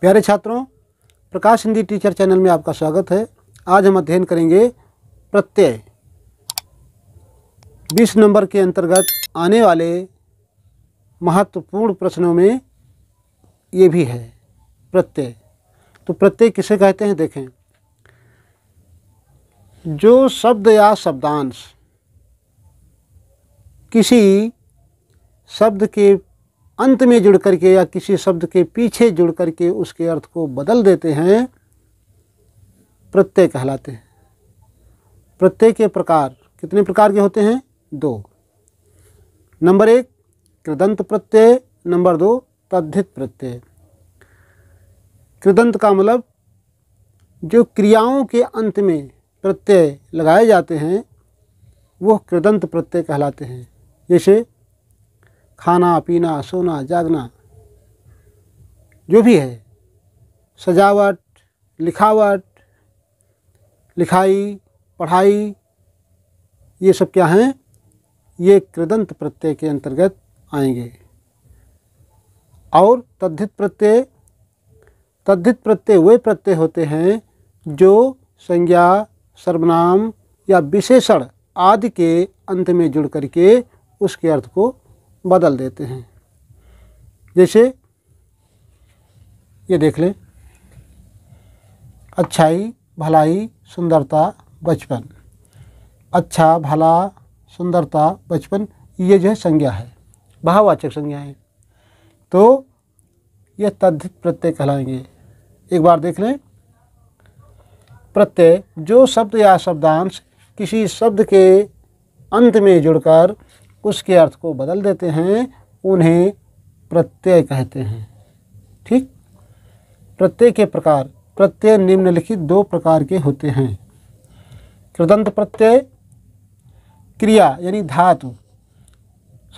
प्यारे छात्रों प्रकाश Hindi teacher channel में आपका स्वागत है आज हम अध्ययन करेंगे प्रत्यय बीस नंबर के अंतर्गत आने वाले महत्वपूर्ण प्रश्नों में ये भी है प्रत्यय तो प्रत्यय किसे कहते हैं देखें जो शब्द या शब्दांश किसी शब्द के अंत में जुड़ करके या किसी शब्द के पीछे जुड़ करके उसके अर्थ को बदल देते हैं प्रत्यय कहलाते हैं प्रत्यय के प्रकार कितने प्रकार के होते हैं दो नंबर एक कृदंत प्रत्यय नंबर दो तद्धित प्रत्यय कृदंत का मतलब जो क्रियाओं के अंत में प्रत्यय लगाए जाते हैं वो कृदंत प्रत्यय कहलाते हैं जैसे खाना पीना सोना जागना जो भी है सजावट लिखावट लिखाई पढ़ाई ये सब क्या हैं ये कृदंत प्रत्यय के अंतर्गत आएंगे और तद्धित प्रत्यय तद्धित प्रत्यय वे प्रत्यय होते हैं जो संज्ञा सर्वनाम या विशेषण आदि के अंत में जुड़ करके उसके अर्थ को बदल देते हैं जैसे ये देख लें अच्छाई भलाई सुंदरता बचपन अच्छा भला सुंदरता बचपन ये जो है संज्ञा है भाववाचक संज्ञा है तो यह तद्धित प्रत्यय कहलाएंगे एक बार देख लें प्रत्यय जो शब्द या शब्दांश किसी शब्द के अंत में जुड़कर उसके अर्थ को बदल देते हैं उन्हें प्रत्यय कहते हैं ठीक प्रत्यय के प्रकार प्रत्यय निम्नलिखित दो प्रकार के होते हैं कृदंत प्रत्यय क्रिया यानी धातु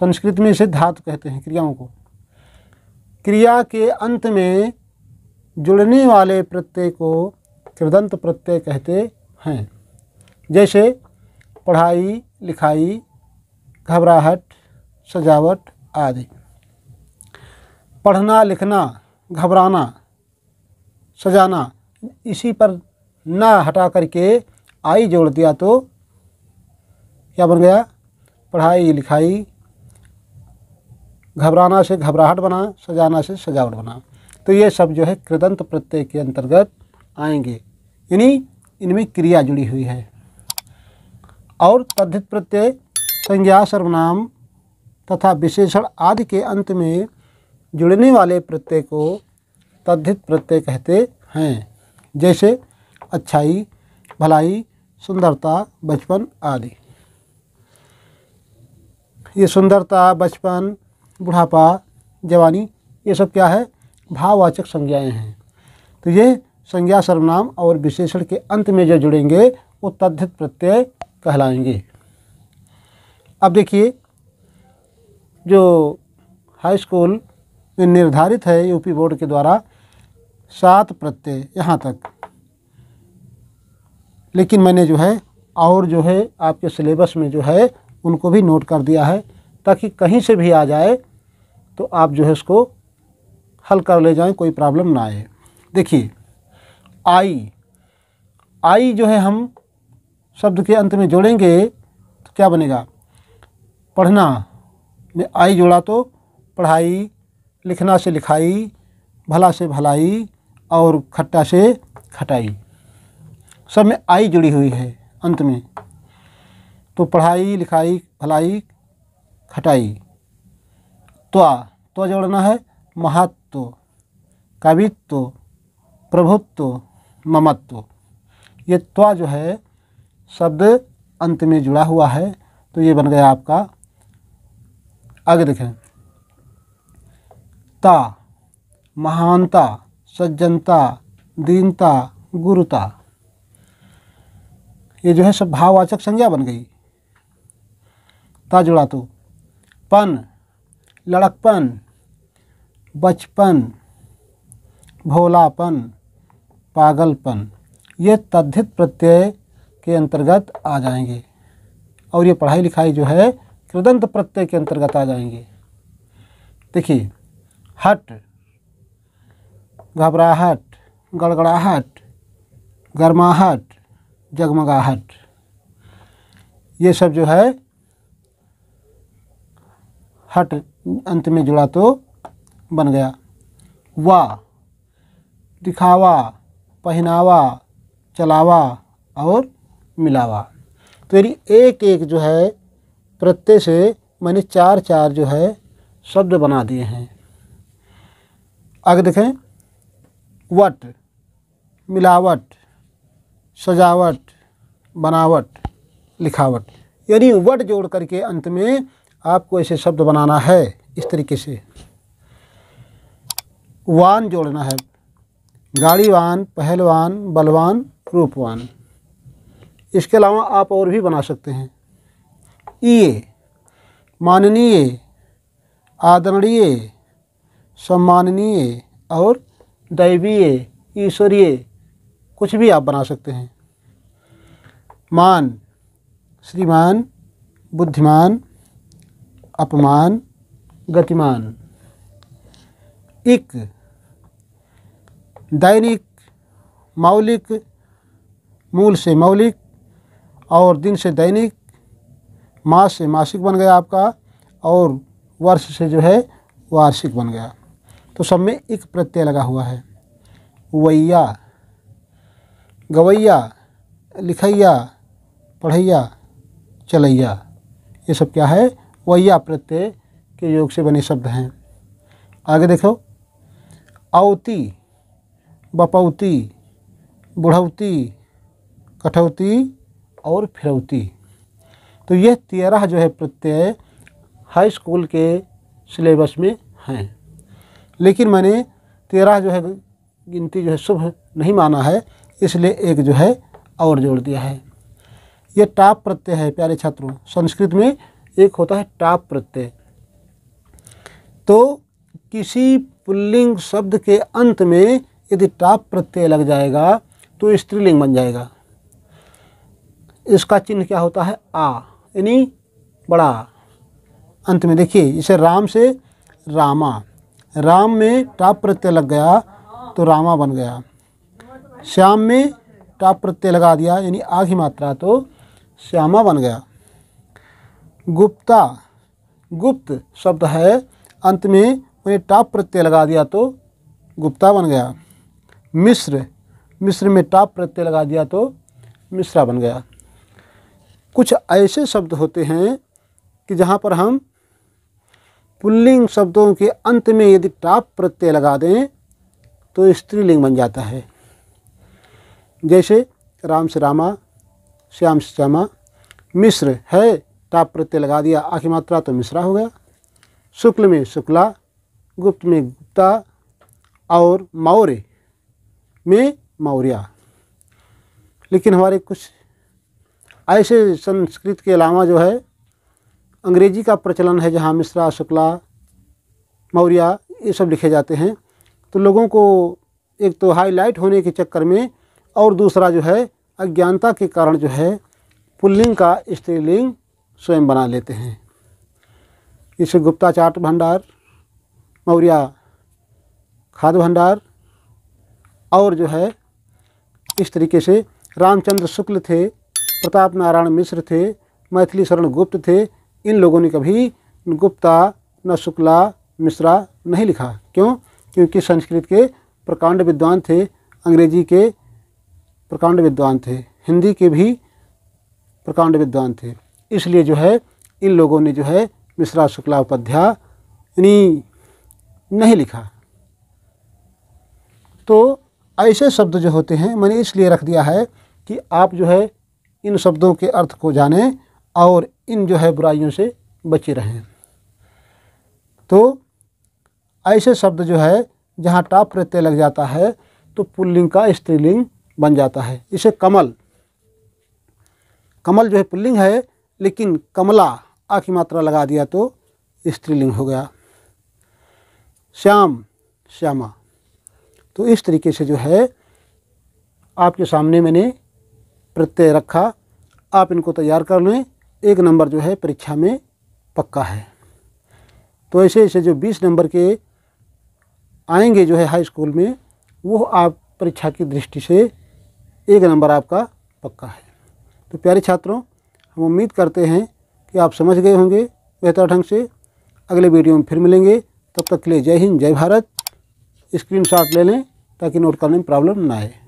संस्कृत में इसे धातु कहते हैं क्रियाओं को क्रिया के अंत में जुड़ने वाले प्रत्यय को कृदंत प्रत्यय कहते हैं जैसे पढ़ाई लिखाई घबराहट सजावट आदि पढ़ना लिखना घबराना सजाना इसी पर ना हटा करके आई जोड़ दिया तो क्या बन गया पढ़ाई लिखाई घबराना से घबराहट बना सजाना से सजावट बना तो ये सब जो है कृदंत प्रत्यय के अंतर्गत आएंगे यानी इनमें क्रिया जुड़ी हुई है और तद्धित प्रत्यय संज्ञा सर्वनाम तथा विशेषण आदि के अंत में जुड़ने वाले प्रत्यय को तद्धित प्रत्यय कहते हैं जैसे अच्छाई भलाई सुंदरता बचपन आदि ये सुंदरता बचपन बुढ़ापा जवानी ये सब क्या है भाववाचक संज्ञाएं हैं तो ये संज्ञा सर्वनाम और विशेषण के अंत में जो जुड़ेंगे वो तद्धित प्रत्यय कहलाएंगे अब देखिए जो हाई स्कूल निर्धारित है यूपी बोर्ड के द्वारा सात प्रत्यय यहाँ तक लेकिन मैंने जो है और जो है आपके सिलेबस में जो है उनको भी नोट कर दिया है ताकि कहीं से भी आ जाए तो आप जो है उसको हल कर ले जाएं कोई प्रॉब्लम ना आए देखिए आई आई जो है हम शब्द के अंत में जोड़ेंगे तो क्या बनेगा पढ़ना में आई जोड़ा तो पढ़ाई लिखना से लिखाई भला से भलाई और खट्टा से खटाई सब में आई जुड़ी हुई है अंत में तो पढ़ाई लिखाई भलाई खटाई त्वा त्वा जोड़ना है महात्व कवित्व प्रभुत्व ममत्व ये त्वा जो है शब्द अंत में जुड़ा हुआ है तो ये बन गया आपका आगे देखें ता महानता सज्जनता दीनता गुरुता ये जो है सब भाववाचक संज्ञा बन गई ता जुड़ा तो पन लड़कपन बचपन भोलापन पागलपन ये तद्धित प्रत्यय के अंतर्गत आ जाएंगे और ये पढ़ाई लिखाई जो है कृदंत प्रत्यय के अंतर्गत आ जाएंगे देखिए हट घबराहट गड़गड़ाहट गर्माहट जगमगाहट ये सब जो है हट अंत में जुड़ा तो बन गया वा दिखावा पहनावा चलावा और मिलावा तो यदि एक एक जो है प्रत्यय से मैंने चार चार जो है शब्द बना दिए हैं आगे देखें वट मिलावट सजावट बनावट लिखावट यानी वट जोड़ करके अंत में आपको ऐसे शब्द बनाना है इस तरीके से वान जोड़ना है गाड़ीवान पहलवान बलवान रूपवान इसके अलावा आप और भी बना सकते हैं ईए माननीय आदरणीय सम्माननीय और दैवीय ईश्वरीय कुछ भी आप बना सकते हैं मान श्रीमान बुद्धिमान अपमान गतिमान इक दैनिक मौलिक मूल से मौलिक और दिन से दैनिक मास से मासिक बन गया आपका और वर्ष से जो है वार्षिक बन गया तो सब में एक प्रत्यय लगा हुआ है वैया गवैया लिखैया पढ़ैया चलैया ये सब क्या है वैया प्रत्यय के योग से बने शब्द हैं आगे देखो अवती बपौती बुढ़ौती कठौती और फिरौती तो यह तेरह जो है प्रत्यय हाई स्कूल के सिलेबस में हैं लेकिन मैंने तेरह जो है गिनती जो है शुभ नहीं माना है इसलिए एक जो है और जोड़ दिया है यह टाप प्रत्यय है प्यारे छात्रों संस्कृत में एक होता है टाप प्रत्यय तो किसी पुल्लिंग शब्द के अंत में यदि टाप प्रत्यय लग जाएगा तो स्त्रीलिंग बन जाएगा इसका चिन्ह क्या होता है आ यानी बड़ा अंत में देखिए इसे राम से रामा राम में टाप प्रत्यय लग गया तो रामा बन गया श्याम में टाप प्रत्यय लगा दिया यानी आ मात्रा तो श्यामा बन गया गुप्ता गुप्त शब्द है अंत में उन्हें टाप प्रत्यय लगा दिया तो गुप्ता बन गया मिस्र मिश्र में टाप प्रत्यय लगा दिया तो मिश्रा बन गया कुछ ऐसे शब्द होते हैं कि जहाँ पर हम पुल्लिंग शब्दों के अंत में यदि टाप प्रत्यय लगा दें तो स्त्रीलिंग बन जाता है जैसे राम से रामा श्याम से श्यामा मिश्र है टाप प्रत्यय लगा दिया आखिर मात्रा तो मिश्रा हो गया शुक्ल में शुक्ला गुप्त में गुप्ता और मौर्य में मौर्या लेकिन हमारे कुछ ऐसे संस्कृत के अलावा जो है अंग्रेजी का प्रचलन है जहाँ मिश्रा शुक्ला मौर्या ये सब लिखे जाते हैं तो लोगों को एक तो हाईलाइट होने के चक्कर में और दूसरा जो है अज्ञानता के कारण जो है पुल्लिंग का स्त्रीलिंग स्वयं बना लेते हैं इसे गुप्ता चाट भंडार मौर्या खाद भंडार और जो है इस तरीके से रामचंद्र शुक्ल थे प्रताप नारायण मिश्र थे मैथिली शरण गुप्त थे इन लोगों ने कभी गुप्ता न शुक्ला मिश्रा नहीं लिखा क्यों क्योंकि संस्कृत के प्रकांड विद्वान थे अंग्रेजी के प्रकांड विद्वान थे हिंदी के भी प्रकांड विद्वान थे इसलिए जो है इन लोगों ने जो है मिश्रा शुक्ला उपाध्याय यानी नहीं लिखा तो ऐसे शब्द जो होते हैं मैंने इसलिए रख दिया है कि आप जो है इन शब्दों के अर्थ को जानें और इन जो है बुराइयों से बचे रहें तो ऐसे शब्द जो है जहाँ टाप प्रत्यय लग जाता है तो पुल्लिंग का स्त्रीलिंग बन जाता है इसे कमल कमल जो है पुल्लिंग है लेकिन कमला आ की मात्रा लगा दिया तो स्त्रीलिंग हो गया श्याम श्यामा तो इस तरीके से जो है आपके सामने मैंने प्रत्यय रखा आप इनको तैयार कर लें एक नंबर जो है परीक्षा में पक्का है तो ऐसे ऐसे जो बीस नंबर के आएंगे जो है हाई स्कूल में वो आप परीक्षा की दृष्टि से एक नंबर आपका पक्का है तो प्यारे छात्रों हम उम्मीद करते हैं कि आप समझ गए होंगे बेहतर ढंग से अगले वीडियो में फिर मिलेंगे तब तक के लिए जय हिंद जय भारत स्क्रीनशॉट ले लें ताकि नोट करने में प्रॉब्लम ना आए